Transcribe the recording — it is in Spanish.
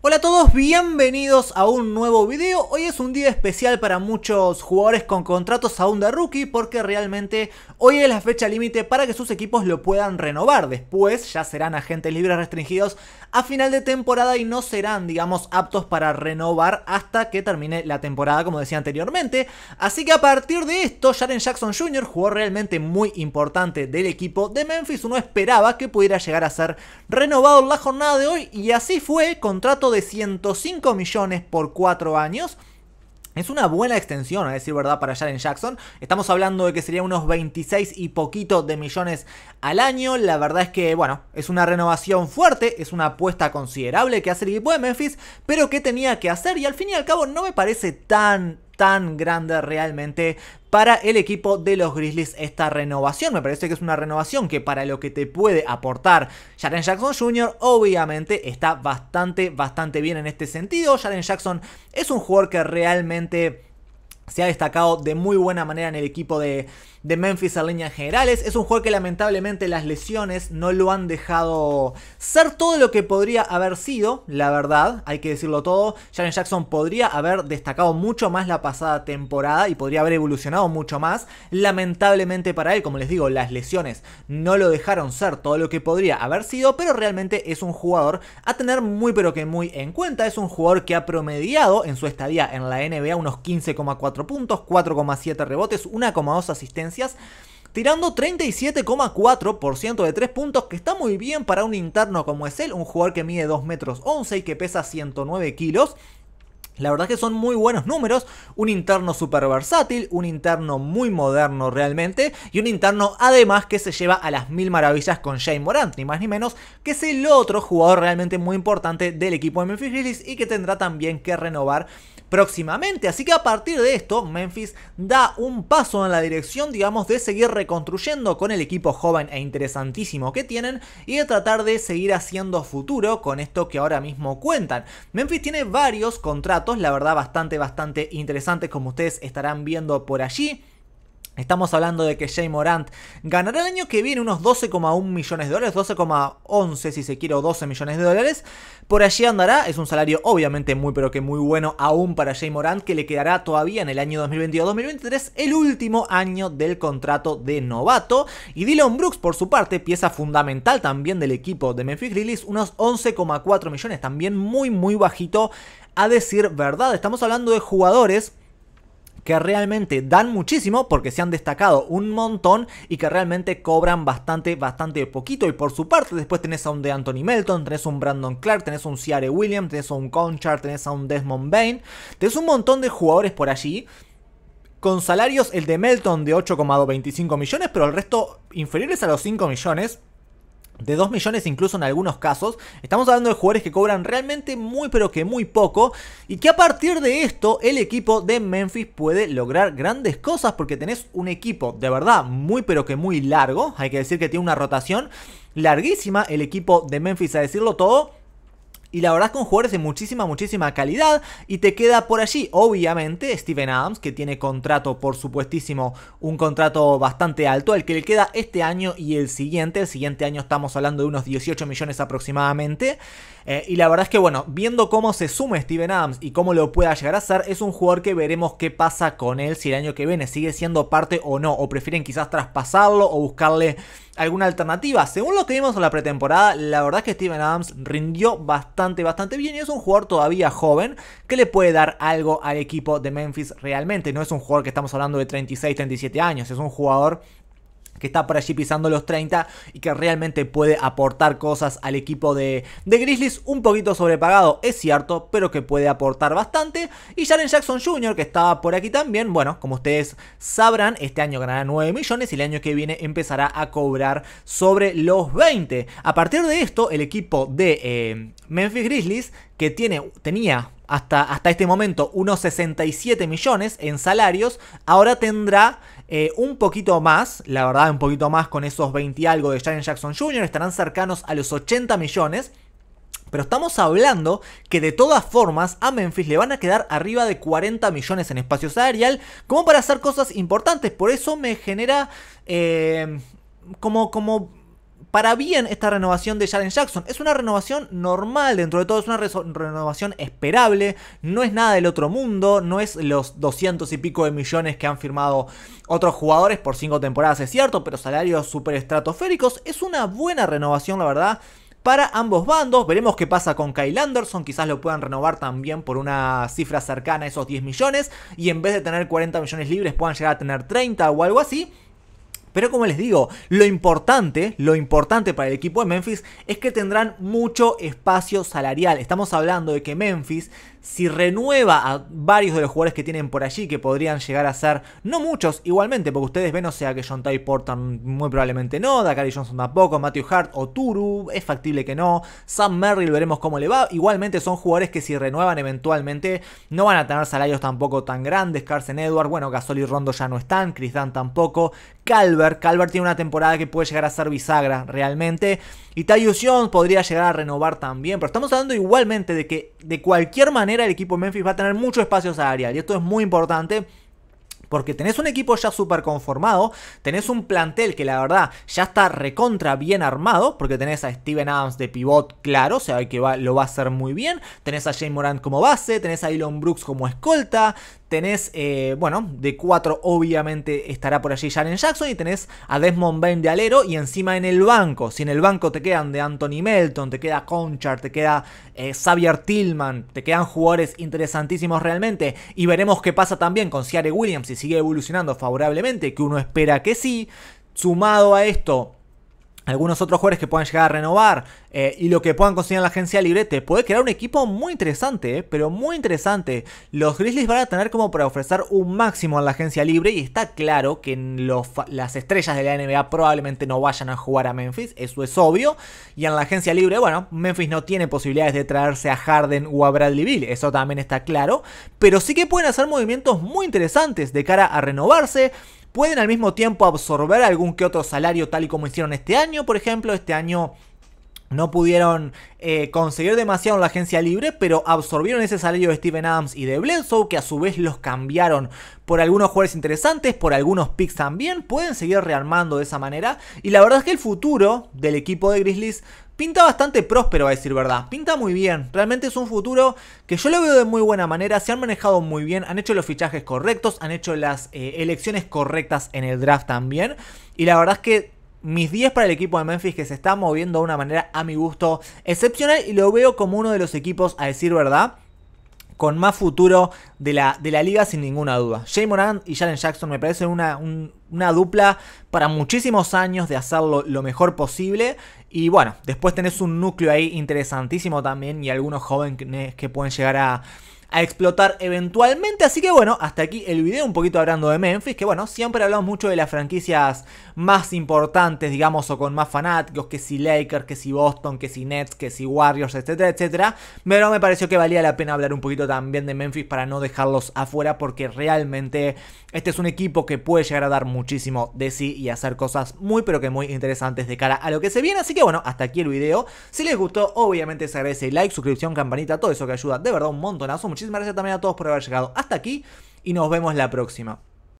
Hola a todos, bienvenidos a un nuevo video. Hoy es un día especial para muchos jugadores con contratos aún de rookie porque realmente hoy es la fecha límite para que sus equipos lo puedan renovar. Después ya serán agentes libres restringidos a final de temporada y no serán, digamos, aptos para renovar hasta que termine la temporada como decía anteriormente. Así que a partir de esto, Sharon Jackson Jr., jugador realmente muy importante del equipo de Memphis, uno esperaba que pudiera llegar a ser renovado la jornada de hoy y así fue, contrato de 105 millones por 4 años. Es una buena extensión, a decir verdad, para Jaren Jackson. Estamos hablando de que serían unos 26 y poquito de millones al año. La verdad es que, bueno, es una renovación fuerte, es una apuesta considerable que hace el equipo de Memphis, pero que tenía que hacer y al fin y al cabo no me parece tan tan grande realmente para el equipo de los Grizzlies esta renovación. Me parece que es una renovación que para lo que te puede aportar Jaren Jackson Jr. obviamente está bastante, bastante bien en este sentido. Jaren Jackson es un jugador que realmente se ha destacado de muy buena manera en el equipo de, Memphis en líneas generales. Es un jugador que lamentablemente las lesiones no lo han dejado ser todo lo que podría haber sido, la verdad, hay que decirlo todo. Jaren Jackson podría haber destacado mucho más la pasada temporada y podría haber evolucionado mucho más. Lamentablemente para él, como les digo, las lesiones no lo dejaron ser todo lo que podría haber sido, pero realmente es un jugador a tener muy pero que muy en cuenta. Es un jugador que ha promediado en su estadía en la NBA unos 15,4 puntos, 4,7 rebotes, 1,2 asistencias tirando 37,4% de 3 puntos, que está muy bien para un interno como es él, un jugador que mide 2 metros 11 y que pesa 109 kilos, la verdad que son muy buenos números, un interno súper versátil, un interno muy moderno realmente y un interno además que se lleva a las mil maravillas con Shane Morant, ni más ni menos, que es el otro jugador realmente muy importante del equipo de Memphis Grizzlies y que tendrá también que renovar próximamente. Así que a partir de esto, Memphis da un paso en la dirección, digamos, de seguir reconstruyendo con el equipo joven e interesantísimo que tienen y de tratar de seguir haciendo futuro con esto que ahora mismo cuentan. Memphis tiene varios contratos la verdad bastante, bastante interesante como ustedes estarán viendo por allí. Estamos hablando de que Jay Morant ganará el año que viene unos 12,1 millones de dólares, 12,11 si se quiere o 12 millones de dólares. Por allí andará, es un salario obviamente muy pero que muy bueno aún para Jay Morant que le quedará todavía en el año 2022-2023 el último año del contrato de novato. Y Dylan Brooks por su parte, pieza fundamental también del equipo de Memphis Grizzlies, unos 11,4 millones, también muy muy bajito a decir verdad. Estamos hablando de jugadores que realmente dan muchísimo porque se han destacado un montón y que realmente cobran bastante, bastante poquito. Y por su parte, después tenés a un de Anthony Melton, tenés un Brandon Clark, tenés un Ciare Williams, tenés a un Conchar, tenés a un Desmond Bain, tenés un montón de jugadores por allí con salarios el de Melton de 8,25 millones, pero el resto inferiores a los 5 millones de 2 millones incluso en algunos casos. Estamos hablando de jugadores que cobran realmente muy pero que muy poco y que a partir de esto el equipo de Memphis puede lograr grandes cosas porque tenés un equipo de verdad muy pero que muy largo, hay que decir que tiene una rotación larguísima el equipo de Memphis a decirlo todo y la verdad es con jugadores de muchísima, muchísima calidad y te queda por allí, obviamente, Steven Adams, que tiene contrato, por supuestísimo, un contrato bastante alto, el que le queda este año y el siguiente, el siguiente año estamos hablando de unos 18 millones aproximadamente, eh, y la verdad es que, bueno, viendo cómo se suma Steven Adams y cómo lo pueda llegar a ser, es un jugador que veremos qué pasa con él, si el año que viene sigue siendo parte o no, o prefieren quizás traspasarlo o buscarle alguna alternativa. Según lo que vimos en la pretemporada, la verdad es que Steven Adams rindió bastante, bastante bien y es un jugador todavía joven que le puede dar algo al equipo de Memphis realmente. No es un jugador que estamos hablando de 36, 37 años, es un jugador que está por allí pisando los 30 y que realmente puede aportar cosas al equipo de, de Grizzlies. Un poquito sobrepagado, es cierto, pero que puede aportar bastante. Y Jaren Jackson Jr., que estaba por aquí también, bueno, como ustedes sabrán, este año ganará 9 millones y el año que viene empezará a cobrar sobre los 20. A partir de esto, el equipo de eh, Memphis Grizzlies, que tiene, tenía hasta, hasta este momento unos 67 millones en salarios, ahora tendrá eh, un poquito más, la verdad, un poquito más con esos 20 y algo de Jaren Jackson Jr., estarán cercanos a los 80 millones. Pero estamos hablando que de todas formas a Memphis le van a quedar arriba de 40 millones en espacio salarial como para hacer cosas importantes. Por eso me genera eh, como, como para bien esta renovación de Jaren Jackson. Es una renovación normal, dentro de todo es una renovación esperable, no es nada del otro mundo, no es los 200 y pico de millones que han firmado otros jugadores por cinco temporadas, es cierto, pero salarios super estratosféricos. Es una buena renovación, la verdad. Para ambos bandos, veremos qué pasa con Kyle Anderson, quizás lo puedan renovar también por una cifra cercana a esos 10 millones y en vez de tener 40 millones libres puedan llegar a tener 30 o algo así. Pero como les digo, lo importante, lo importante para el equipo de Memphis es que tendrán mucho espacio salarial. Estamos hablando de que Memphis si renueva a varios de los jugadores que tienen por allí, que podrían llegar a ser, no muchos igualmente, porque ustedes ven, o sea, que John Ty Porter muy probablemente no, Dakari Johnson tampoco, Matthew Hart o Turu, es factible que no, Sam Merrill veremos cómo le va, igualmente son jugadores que si renuevan eventualmente no van a tener salarios tampoco tan grandes, Carson Edward, bueno, Gasol y Rondo ya no están, Chris tampoco, Calvert, Calvert tiene una temporada que puede llegar a ser bisagra realmente, y Tyus podría llegar a renovar también, pero estamos hablando igualmente de que de cualquier manera el equipo Memphis va a tener mucho espacio salarial y esto es muy importante porque tenés un equipo ya súper conformado, tenés un plantel que la verdad ya está recontra bien armado, porque tenés a Steven Adams de pivot claro, o sea que va, lo va a hacer muy bien, tenés a Jay Morant como base, tenés a Elon Brooks como escolta, Tenés, eh, bueno, de 4 obviamente estará por allí Jaren Jackson y tenés a Desmond Bain de alero y encima en el banco. Si en el banco te quedan de Anthony Melton, te queda Conchar, te queda eh, Xavier Tillman, te quedan jugadores interesantísimos realmente. Y veremos qué pasa también con Ciare Williams si sigue evolucionando favorablemente, que uno espera que sí. Sumado a esto, algunos otros jugadores que puedan llegar a renovar. Eh, y lo que puedan conseguir en la agencia libre, te puede crear un equipo muy interesante, eh, pero muy interesante. Los Grizzlies van a tener como para ofrecer un máximo en la agencia libre y está claro que las estrellas de la NBA probablemente no vayan a jugar a Memphis, eso es obvio. Y en la agencia libre, bueno, Memphis no tiene posibilidades de traerse a Harden o a Bradley Bill, eso también está claro, pero sí que pueden hacer movimientos muy interesantes de cara a renovarse pueden al mismo tiempo absorber algún que otro salario tal y como hicieron este año, por ejemplo, este año no pudieron eh, conseguir demasiado en la agencia libre, pero absorbieron ese salario de Steven Adams y de Bledsoe, que a su vez los cambiaron por algunos jugadores interesantes, por algunos picks también. Pueden seguir rearmando de esa manera. Y la verdad es que el futuro del equipo de Grizzlies pinta bastante próspero, a decir verdad. Pinta muy bien. Realmente es un futuro que yo lo veo de muy buena manera. Se han manejado muy bien, han hecho los fichajes correctos, han hecho las eh, elecciones correctas en el draft también. Y la verdad es que mis 10 para el equipo de Memphis que se está moviendo de una manera a mi gusto excepcional y lo veo como uno de los equipos, a decir verdad, con más futuro de la, de la liga sin ninguna duda. Jay Morant y Jalen Jackson me parecen una, una dupla para muchísimos años de hacerlo lo mejor posible. Y bueno, después tenés un núcleo ahí interesantísimo también y algunos jóvenes que pueden llegar a, a explotar eventualmente. Así que bueno, hasta aquí el video un poquito hablando de Memphis, que bueno, siempre hablamos mucho de las franquicias más importantes, digamos, o con más fanáticos, que si Lakers, que si Boston, que si Nets, que si Warriors, etcétera, etcétera. Pero me pareció que valía la pena hablar un poquito también de Memphis para no dejarlos afuera, porque realmente este es un equipo que puede llegar a dar muchísimo de sí y hacer cosas muy, pero que muy interesantes de cara a lo que se viene. Así que bueno, hasta aquí el video. Si les gustó, obviamente se agradece like, suscripción, campanita, todo eso que ayuda de verdad un montonazo. Muchísimas gracias también a todos por haber llegado hasta aquí y nos vemos la próxima.